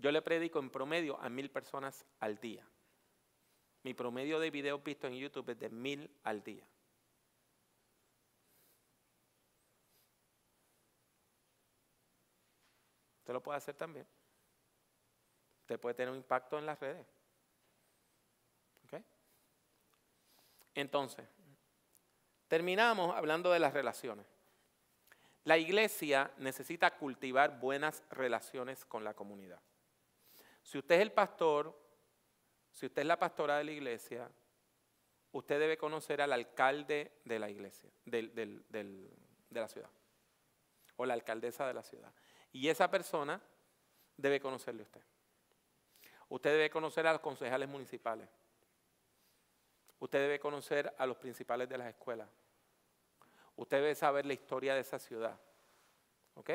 Yo le predico en promedio a mil personas al día. Mi promedio de videos vistos en YouTube es de mil al día. Usted lo puede hacer también. Usted puede tener un impacto en las redes. Entonces, terminamos hablando de las relaciones. La iglesia necesita cultivar buenas relaciones con la comunidad. Si usted es el pastor, si usted es la pastora de la iglesia, usted debe conocer al alcalde de la iglesia, de la ciudad, o la alcaldesa de la ciudad. Y esa persona debe conocerle a usted. Usted debe conocer a los concejales municipales. Usted debe conocer a los principales de las escuelas. Usted debe saber la historia de esa ciudad. ¿Ok?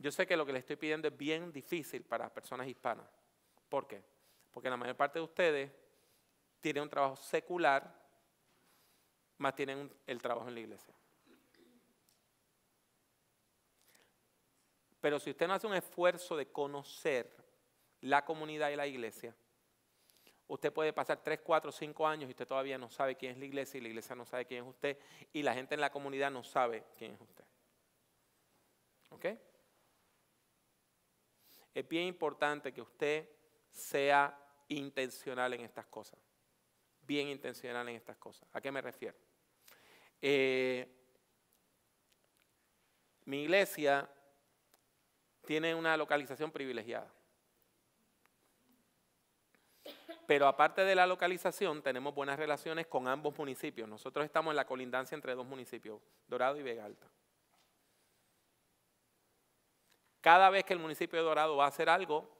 Yo sé que lo que le estoy pidiendo es bien difícil para las personas hispanas. ¿Por qué? Porque la mayor parte de ustedes tienen un trabajo secular, más tienen el trabajo en la iglesia. Pero si usted no hace un esfuerzo de conocer la comunidad y la iglesia, usted puede pasar 3, 4, 5 años y usted todavía no sabe quién es la iglesia y la iglesia no sabe quién es usted y la gente en la comunidad no sabe quién es usted. ¿Ok? Es bien importante que usted sea intencional en estas cosas. Bien intencional en estas cosas. ¿A qué me refiero? Eh, mi iglesia tiene una localización privilegiada. Pero aparte de la localización, tenemos buenas relaciones con ambos municipios. Nosotros estamos en la colindancia entre dos municipios, Dorado y Vega Alta. Cada vez que el municipio de Dorado va a hacer algo,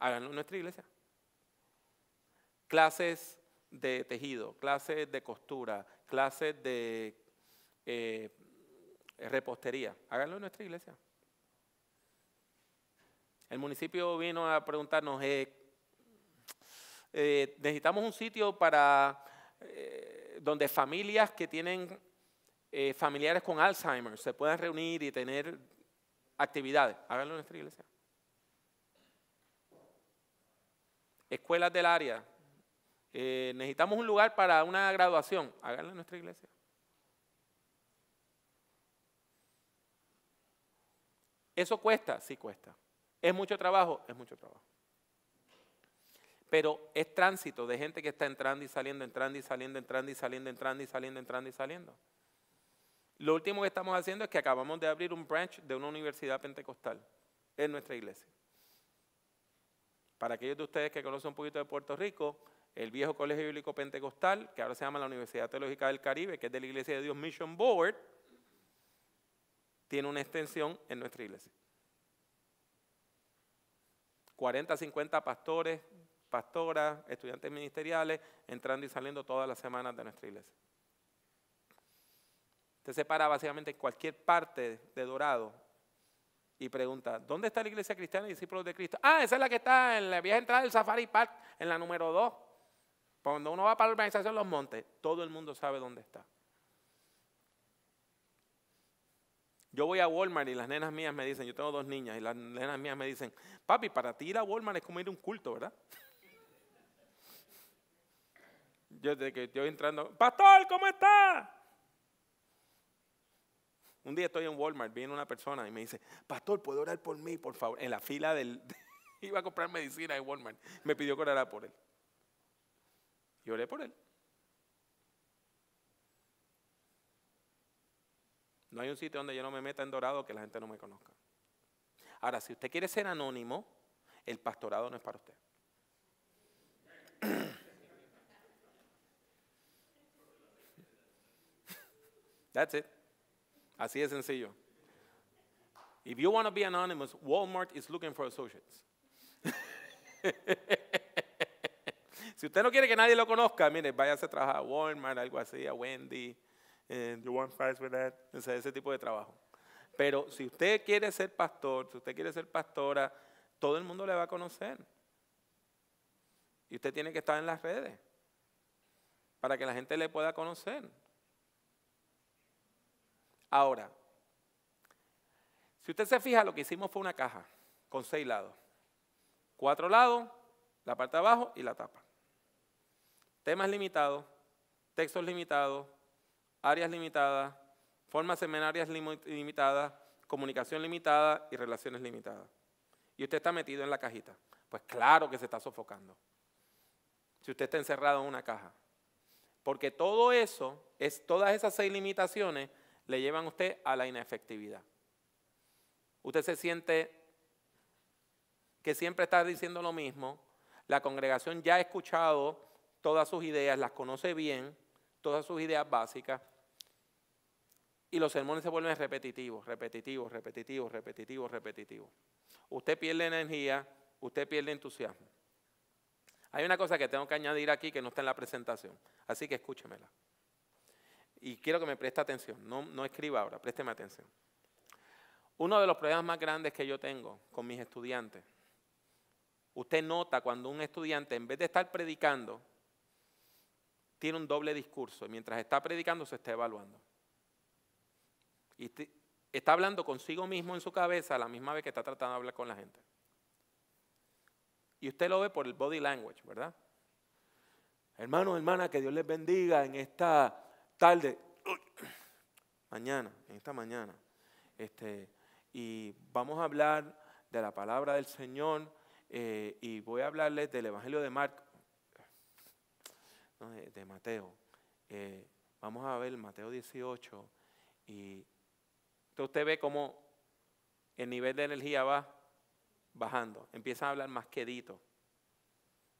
háganlo en nuestra iglesia. Clases de tejido, clases de costura, clases de eh, repostería. Háganlo en nuestra iglesia. El municipio vino a preguntarnos, eh, eh, necesitamos un sitio para donde familias que tienen familiares con Alzheimer se puedan reunir y tener actividades. Háganlo en nuestra iglesia. Escuelas del área. Eh, necesitamos un lugar para una graduación. Háganlo en nuestra iglesia. ¿Eso cuesta? Sí cuesta. ¿Es mucho trabajo? Es mucho trabajo. Pero es tránsito de gente que está entrando y saliendo, entrando y saliendo, entrando y saliendo, entrando y saliendo, entrando Y saliendo. Lo último que estamos haciendo es que acabamos de abrir un branch de una universidad pentecostal en nuestra iglesia. Para aquellos de ustedes que conocen un poquito de Puerto Rico, el viejo Colegio Bíblico Pentecostal, que ahora se llama la Universidad Teológica del Caribe, que es de la Iglesia de Dios Mission Board, tiene una extensión en nuestra iglesia. 40, 50 pastores, pastoras, estudiantes ministeriales, entrando y saliendo todas las semanas de nuestra iglesia. Usted se básicamente cualquier parte de Dorado y pregunta, ¿dónde está la iglesia cristiana y discípulos de Cristo? Ah, esa es la que está en la vieja entrada del Safari Park, en la número 2. Pues cuando uno va para la organización Los Montes, todo el mundo sabe dónde está. Yo voy a Walmart y las nenas mías me dicen, yo tengo dos niñas, y las nenas mías me dicen, papi, para ti ir a Walmart es como ir a un culto, ¿verdad? (laughs) yo desde que estoy entrando, pastor, ¿cómo está? Un día estoy en Walmart, viene una persona y me dice, pastor, ¿puedo orar por mí, por favor? En la fila del... (laughs) iba a comprar medicina en Walmart. Me pidió que orara por él. Yo oré por él. No hay un sitio donde yo no me meta en dorado que la gente no me conozca. Ahora, si usted quiere ser anónimo, el pastorado no es para usted. (clears throat) That's it. Así de sencillo. If you want to be anonymous, Walmart is looking for associates. (laughs) si usted no quiere que nadie lo conozca, mire, váyase a trabajar a Walmart, algo así, a Wendy, and eh, you want fries with that, ese tipo de trabajo. Pero si usted quiere ser pastor, si usted quiere ser pastora, todo el mundo le va a conocer. Y usted tiene que estar en las redes para que la gente le pueda conocer. Ahora, si usted se fija, lo que hicimos fue una caja con seis lados. Cuatro lados, la parte de abajo y la tapa. Temas limitados, textos limitados, áreas limitadas, formas seminarias limitadas, comunicación limitada y relaciones limitadas. Y usted está metido en la cajita. Pues claro que se está sofocando. Si usted está encerrado en una caja. Porque todo eso, es, todas esas seis limitaciones le llevan a usted a la inefectividad. Usted se siente que siempre está diciendo lo mismo, la congregación ya ha escuchado todas sus ideas, las conoce bien, todas sus ideas básicas, y los sermones se vuelven repetitivos, repetitivos, repetitivos, repetitivos, repetitivos. Usted pierde energía, usted pierde entusiasmo. Hay una cosa que tengo que añadir aquí que no está en la presentación, así que escúchemela y quiero que me preste atención, no, no escriba ahora, présteme atención. Uno de los problemas más grandes que yo tengo con mis estudiantes, usted nota cuando un estudiante, en vez de estar predicando, tiene un doble discurso, y mientras está predicando se está evaluando. Y está hablando consigo mismo en su cabeza a la misma vez que está tratando de hablar con la gente. Y usted lo ve por el body language, ¿verdad? Hermano, hermana, que Dios les bendiga en esta tarde, mañana, en esta mañana. Este, y vamos a hablar de la palabra del Señor eh, y voy a hablarles del Evangelio de Marcos, de, Mateo. Eh, vamos a ver Mateo 18 y usted ve cómo el nivel de energía va bajando, empieza a hablar más quedito,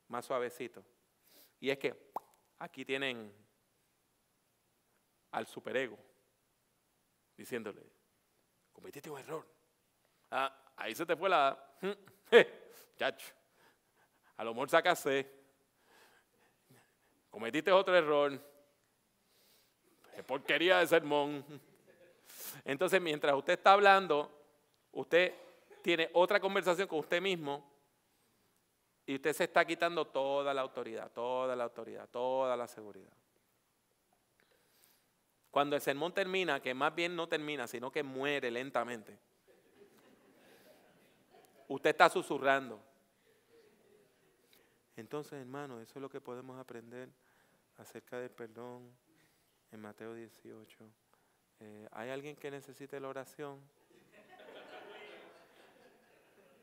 más suavecito. Y es que aquí tienen al superego, diciéndole, cometiste un error. Ah, ahí se te fue la... Mm, (laughs) eh, chacho, a lo mejor sacaste, cometiste otro error, Es porquería de sermón. Entonces, mientras usted está hablando, usted tiene otra conversación con usted mismo y usted se está quitando toda la autoridad, toda la autoridad, toda la seguridad. Cuando el sermón termina, que más bien no termina, sino que muere lentamente. Usted está susurrando. Entonces, hermano, eso es lo que podemos aprender acerca del perdón en Mateo 18. Eh, ¿Hay alguien que necesite la oración?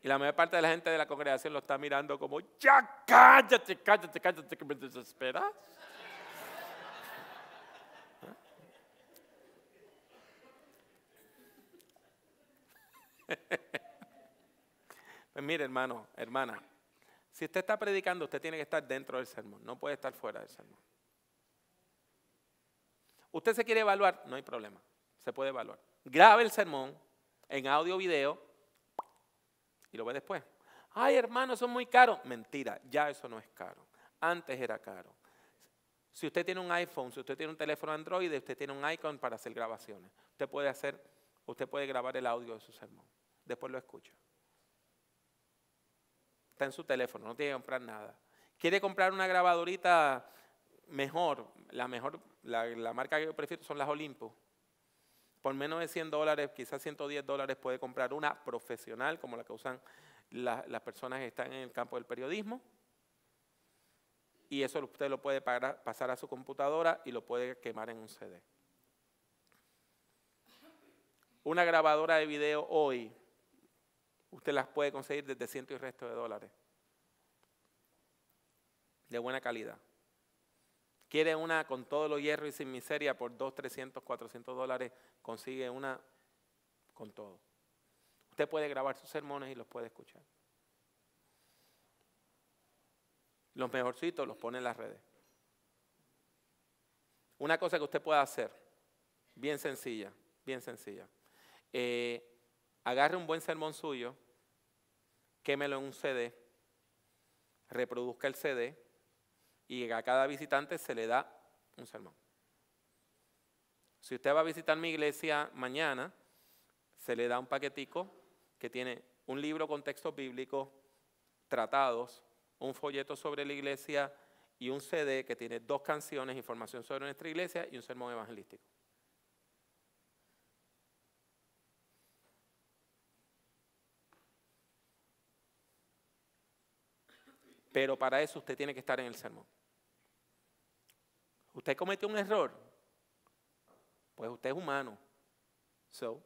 Y la mayor parte de la gente de la congregación lo está mirando como, ya cállate, cállate, cállate, que me desesperas. Pues mire, hermano, hermana, si usted está predicando, usted tiene que estar dentro del sermón, no puede estar fuera del sermón. Usted se quiere evaluar, no hay problema, se puede evaluar. Grabe el sermón en audio video y lo ve después. Ay, hermano, eso es muy caro. Mentira, ya eso no es caro. Antes era caro. Si usted tiene un iPhone, si usted tiene un teléfono Android, usted tiene un icon para hacer grabaciones. Usted puede hacer, usted puede grabar el audio de su sermón. Después lo escucha está en su teléfono, no tiene que comprar nada. Quiere comprar una grabadorita mejor, la mejor, la, marca que yo prefiero son las Olympus Por menos de 100 dólares, quizás 110 dólares puede comprar una profesional como la que usan las personas que están en el campo del periodismo. Y eso usted lo puede pasar a su computadora y lo puede quemar en un CD. Una grabadora de video hoy usted las puede conseguir desde ciento y resto de dólares. De buena calidad. Quiere una con todo lo hierro y sin miseria por dos, 300, 400 dólares, consigue una con todo. Usted puede grabar sus sermones y los puede escuchar. Los mejorcitos los pone en las redes. Una cosa que usted pueda hacer, bien sencilla, bien sencilla. Eh, agarre un buen sermón suyo, quémelo en un CD, reproduzca el CD y a cada visitante se le da un sermón. Si usted va a visitar mi iglesia mañana, se le da un paquetico que tiene un libro con textos bíblicos, tratados, un folleto sobre la iglesia y un CD que tiene dos canciones, información sobre nuestra iglesia y un sermón evangelístico. Pero para eso usted tiene que estar en el sermón. Usted cometió un error. Pues usted es humano. So,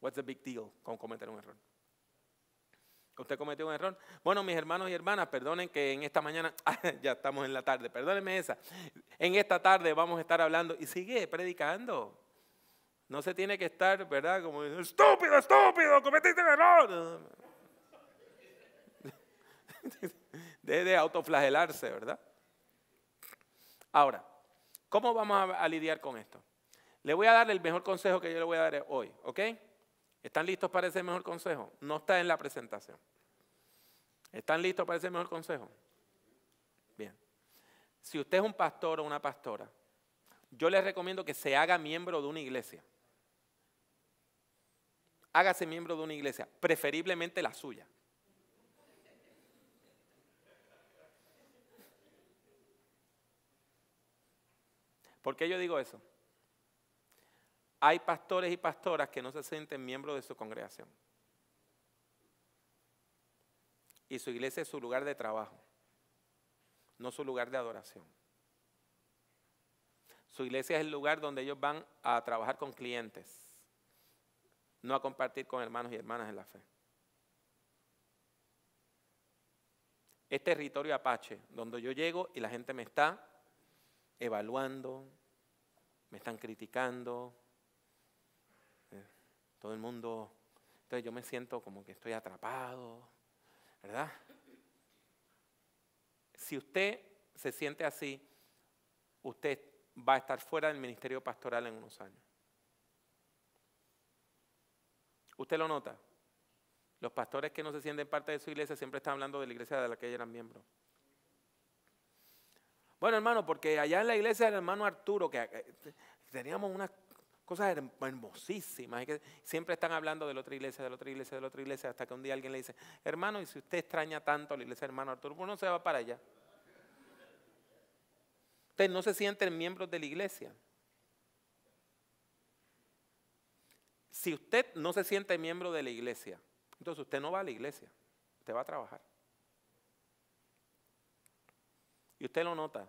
what's the big deal con cometer un error? Usted cometió un error. Bueno, mis hermanos y hermanas, perdonen que en esta mañana, (laughs) ya estamos en la tarde, perdónenme esa. En esta tarde vamos a estar hablando y sigue predicando. No se tiene que estar, ¿verdad? Como, estúpido, estúpido, cometiste un error. (laughs) Deje de autoflagelarse, ¿verdad? Ahora, ¿cómo vamos a, lidiar con esto? Le voy a dar el mejor consejo que yo le voy a dar hoy, ¿ok? ¿Están listos para ese mejor consejo? No está en la presentación. ¿Están listos para ese mejor consejo? Bien. Si usted es un pastor o una pastora, yo le recomiendo que se haga miembro de una iglesia. Hágase miembro de una iglesia, preferiblemente la suya. ¿Por qué yo digo eso? Hay pastores y pastoras que no se sienten miembros de su congregación. Y su iglesia es su lugar de trabajo, no su lugar de adoración. Su iglesia es el lugar donde ellos van a trabajar con clientes, no a compartir con hermanos y hermanas en la fe. Es territorio apache, donde yo llego y la gente me está evaluando, me están criticando, eh, todo el mundo, entonces yo me siento como que estoy atrapado, ¿verdad? Si usted se siente así, usted va a estar fuera del ministerio pastoral en unos años. ¿Usted lo nota? Los pastores que no se sienten parte de su iglesia siempre están hablando de la iglesia de la que eran miembros. Bueno, hermano, porque allá en la iglesia del hermano Arturo, que eh, teníamos unas cosas hermosísimas, y que siempre están hablando de la otra iglesia, de la otra iglesia, de la otra iglesia, hasta que un día alguien le dice, hermano, y si usted extraña tanto la iglesia del hermano Arturo, pues no se va para allá. Usted no se siente miembros de la iglesia. Si usted no se siente miembro de la iglesia, entonces usted no va a la iglesia, usted va a trabajar. Y usted lo nota,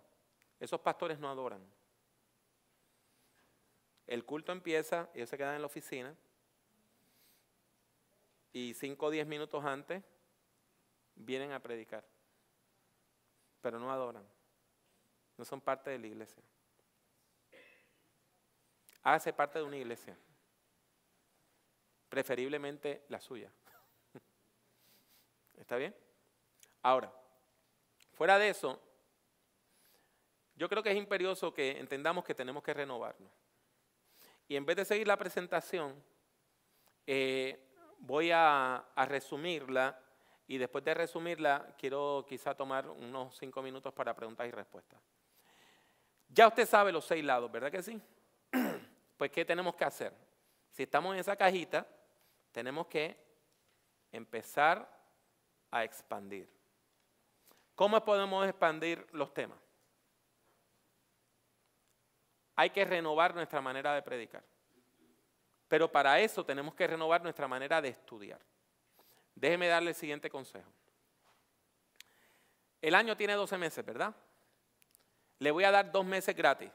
esos pastores no adoran. El culto empieza, ellos se quedan en la oficina y cinco o diez minutos antes vienen a predicar, pero no adoran, no son parte de la iglesia. hace parte de una iglesia, preferiblemente la suya. (laughs) ¿Está bien? Ahora, fuera de eso, yo creo que es imperioso que entendamos que tenemos que renovarnos. Y en vez de seguir la presentación, eh, voy a, a, resumirla y después de resumirla quiero quizá tomar unos cinco minutos para preguntas y respuestas. Ya usted sabe los seis lados, ¿verdad que sí? (clears throat) Pues ¿qué tenemos que hacer? Si estamos en esa cajita, tenemos que empezar a expandir. ¿Cómo podemos expandir los temas? hay que renovar nuestra manera de predicar. Pero para eso tenemos que renovar nuestra manera de estudiar. Déjeme darle el siguiente consejo. El año tiene 12 meses, ¿verdad? Le voy a dar dos meses gratis.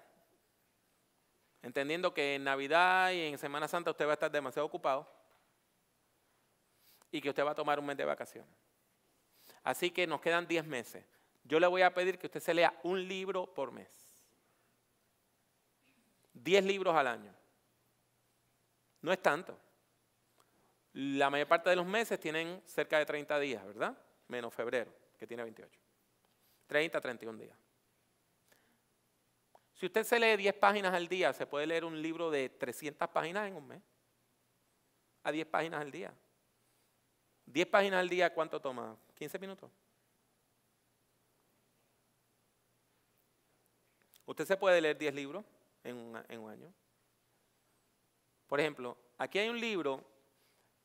Entendiendo que en Navidad y en Semana Santa usted va a estar demasiado ocupado y que usted va a tomar un mes de vacaciones. Así que nos quedan 10 meses. Yo le voy a pedir que usted se lea un libro por mes. 10 libros al año. No es tanto. La mayor parte de los meses tienen cerca de 30 días, ¿verdad? Menos febrero, que tiene 28. 30, 31 días. Si usted se lee 10 páginas al día, se puede leer un libro de 300 páginas en un mes. A 10 páginas al día. 10 páginas al día, ¿cuánto toma? 15 minutos. Usted se puede leer 10 libros en un, año. Por ejemplo, aquí hay un libro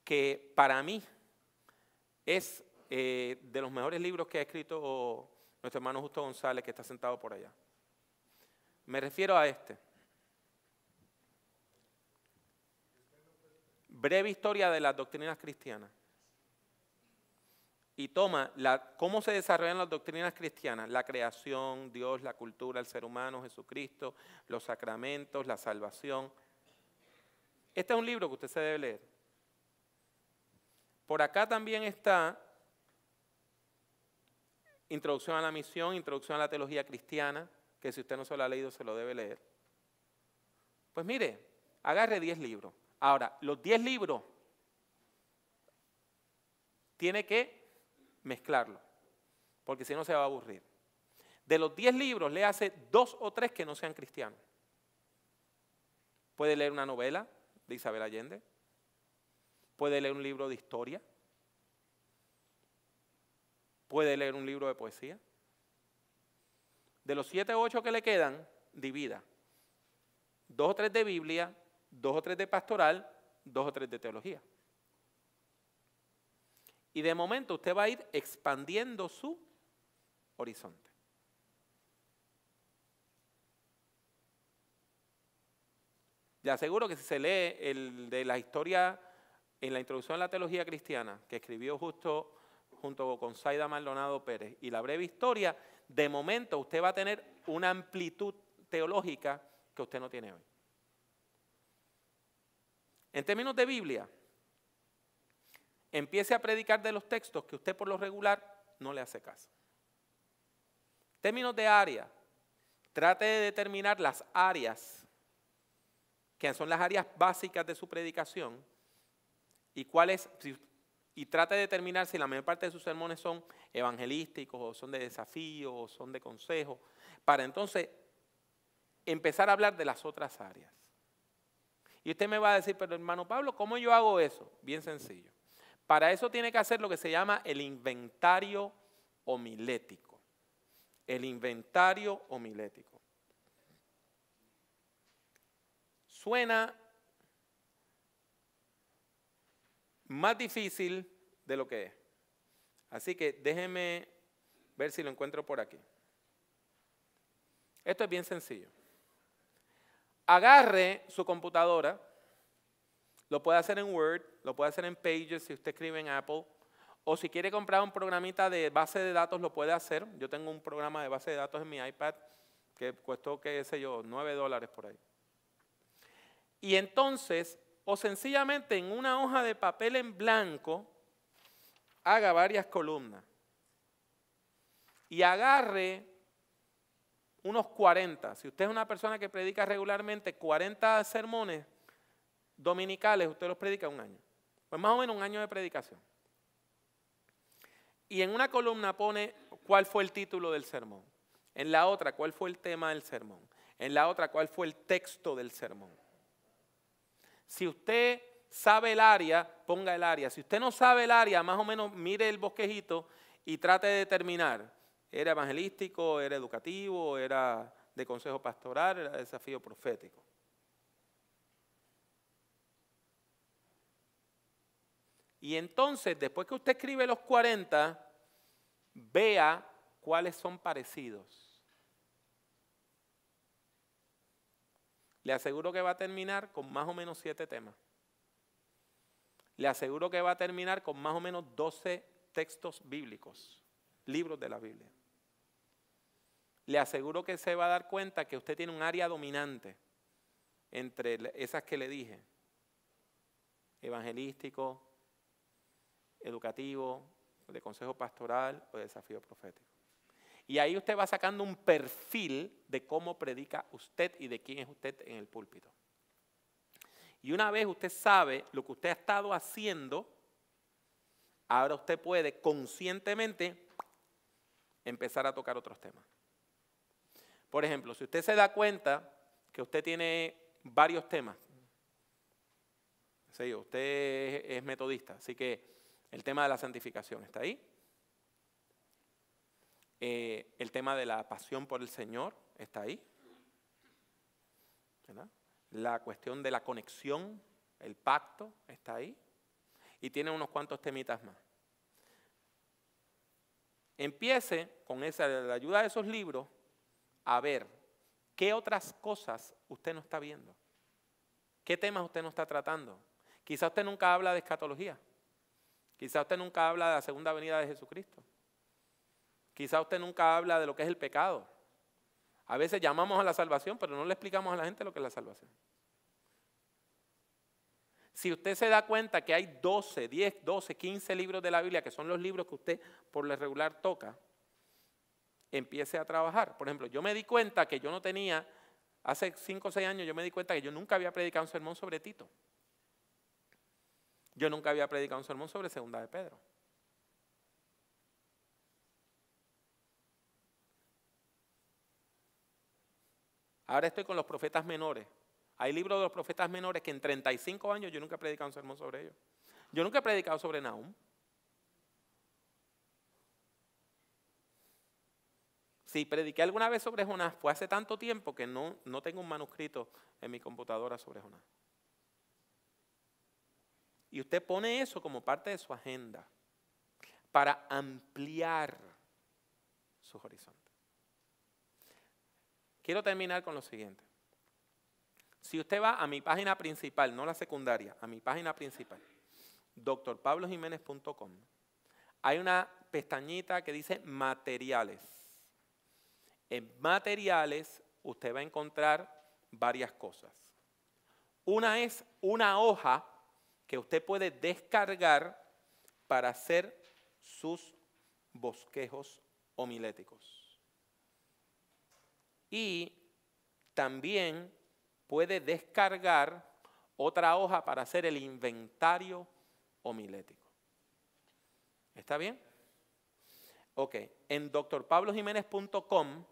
que para mí es eh, de los mejores libros que ha escrito nuestro hermano Justo González, que está sentado por allá. Me refiero a este. Breve historia de las doctrinas cristianas y toma cómo se desarrollan las doctrinas cristianas, la creación, Dios, la cultura, el ser humano, Jesucristo, los sacramentos, la salvación. Este es un libro que usted se debe leer. Por acá también está Introducción a la misión, Introducción a la teología cristiana, que si usted no se lo ha leído se lo debe leer. Pues mire, agarre 10 libros. Ahora, los 10 libros tiene que mezclarlo, porque si no se va a aburrir. De los 10 libros, le hace dos o tres que no sean cristianos. Puede leer una novela de Isabel Allende, puede leer un libro de historia, puede leer un libro de poesía. De los siete o ocho que le quedan, divida. Dos o tres de Biblia, dos o tres de pastoral, dos o tres de teología. Y de momento usted va a ir expandiendo su horizonte. Le aseguro que si se lee el de la historia en la introducción a la teología cristiana, que escribió justo junto con Saida Maldonado Pérez, y la breve historia, de momento usted va a tener una amplitud teológica que usted no tiene hoy. En términos de Biblia, empiece a predicar de los textos que usted por lo regular no le hace caso. Términos de área. Trate de determinar las áreas, que son las áreas básicas de su predicación, y cuáles, y trate de determinar si la mayor parte de sus sermones son evangelísticos o son de desafío o son de consejo, para entonces empezar a hablar de las otras áreas. Y usted me va a decir, pero hermano Pablo, ¿cómo yo hago eso? Bien sencillo. Para eso tiene que hacer lo que se llama el inventario homilético. El inventario homilético. Suena más difícil de lo que es. Así que déjeme ver si lo encuentro por aquí. Esto es bien sencillo. Agarre su computadora lo puede hacer en Word, lo puede hacer en Pages si usted escribe en Apple. O si quiere comprar un programita de base de datos, lo puede hacer. Yo tengo un programa de base de datos en mi iPad que costó, qué sé yo, 9 dólares por ahí. Y entonces, o sencillamente en una hoja de papel en blanco, haga varias columnas. Y agarre unos 40. Si usted es una persona que predica regularmente 40 sermones, dominicales, usted los predica un año. Pues más o menos un año de predicación. Y en una columna pone cuál fue el título del sermón. En la otra, cuál fue el tema del sermón. En la otra, cuál fue el texto del sermón. Si usted sabe el área, ponga el área. Si usted no sabe el área, más o menos mire el bosquejito y trate de determinar. ¿Era evangelístico? ¿Era educativo? ¿Era de consejo pastoral? ¿Era desafío profético? Y entonces, después que usted escribe los 40, vea cuáles son parecidos. Le aseguro que va a terminar con más o menos siete temas. Le aseguro que va a terminar con más o menos 12 textos bíblicos, libros de la Biblia. Le aseguro que se va a dar cuenta que usted tiene un área dominante entre esas que le dije. Evangelístico, educativo, de consejo pastoral o de desafío profético. Y ahí usted va sacando un perfil de cómo predica usted y de quién es usted en el púlpito. Y una vez usted sabe lo que usted ha estado haciendo, ahora usted puede conscientemente empezar a tocar otros temas. Por ejemplo, si usted se da cuenta que usted tiene varios temas, usted es metodista, así que el tema de la santificación está ahí. Eh, el tema de la pasión por el Señor está ahí. La cuestión de la conexión, el pacto, está ahí. Y tiene unos cuantos temitas más. Empiece con esa, la ayuda de esos libros a ver qué otras cosas usted no está viendo. ¿Qué temas usted no está tratando? Quizás usted nunca habla de escatología. Quizá usted nunca habla de la segunda venida de Jesucristo. Quizá usted nunca habla de lo que es el pecado. A veces llamamos a la salvación, pero no le explicamos a la gente lo que es la salvación. Si usted se da cuenta que hay 12, 10, 12, 15 libros de la Biblia, que son los libros que usted por lo regular toca, empiece a trabajar. Por ejemplo, yo me di cuenta que yo no tenía, hace 5 o 6 años yo me di cuenta que yo nunca había predicado un sermón sobre Tito. Yo nunca había predicado un sermón sobre segunda de Pedro. Ahora estoy con los profetas menores. Hay libros de los profetas menores que en 35 años yo nunca he predicado un sermón sobre ellos. Yo nunca he predicado sobre Nahum. Si prediqué alguna vez sobre Jonás, fue hace tanto tiempo que no, no tengo un manuscrito en mi computadora sobre Jonás. Y usted pone eso como parte de su agenda para ampliar sus horizontes. Quiero terminar con lo siguiente. Si usted va a mi página principal, no la secundaria, a mi página principal, drpablojimenez.com hay una pestañita que dice materiales. En materiales usted va a encontrar varias cosas. Una es una hoja que usted puede descargar para hacer sus bosquejos homiléticos. Y también puede descargar otra hoja para hacer el inventario homilético. ¿Está bien? Ok, en drpablojiménez.com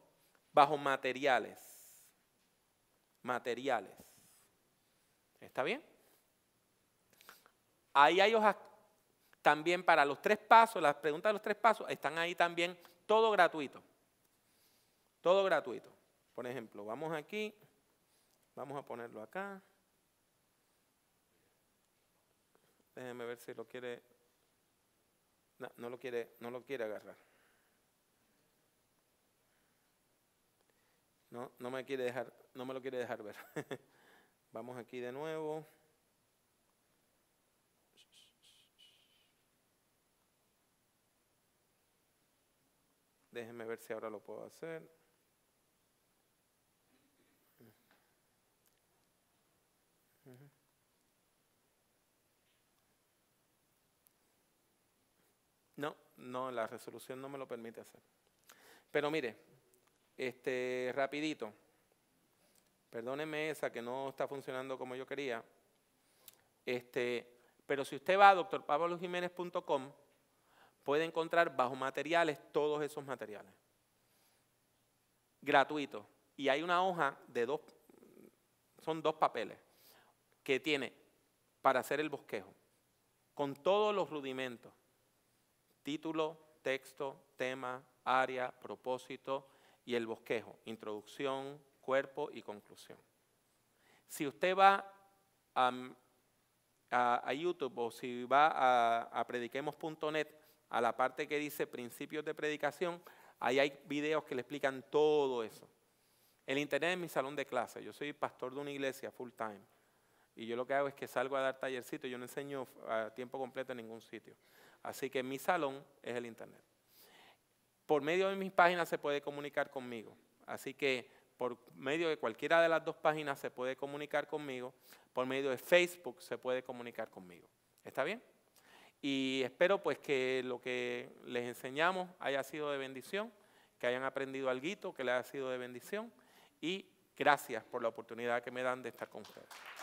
bajo materiales. Materiales. ¿Está bien? Ahí hay hojas también para los tres pasos, las preguntas de los tres pasos están ahí también, todo gratuito. Todo gratuito. Por ejemplo, vamos aquí, vamos a ponerlo acá. Déjenme ver si lo quiere. No, no lo quiere, no lo quiere agarrar. No, no me quiere dejar, no me lo quiere dejar ver. (laughs) vamos aquí de nuevo. Déjenme ver si ahora lo puedo hacer. No, no, la resolución no me lo permite hacer. Pero mire, este, rapidito. Perdónenme esa que no está funcionando como yo quería. Este, pero si usted va a doctorpavlojiménez.com, puede encontrar bajo materiales todos esos materiales. Gratuito. Y hay una hoja de dos, son dos papeles, que tiene para hacer el bosquejo, con todos los rudimentos, título, texto, tema, área, propósito y el bosquejo, introducción, cuerpo y conclusión. Si usted va a, YouTube o si va a, a prediquemos.net, a la parte que dice principios de predicación, ahí hay videos que le explican todo eso. El internet es mi salón de clase. Yo soy pastor de una iglesia full time. Y yo lo que hago es que salgo a dar tallercito. Yo no enseño a tiempo completo en ningún sitio. Así que mi salón es el internet. Por medio de mis páginas se puede comunicar conmigo. Así que por medio de cualquiera de las dos páginas se puede comunicar conmigo. Por medio de Facebook se puede comunicar conmigo. ¿Está bien? y espero pues que lo que les enseñamos haya sido de bendición, que hayan aprendido algo, que les haya sido de bendición y gracias por la oportunidad que me dan de estar con ustedes.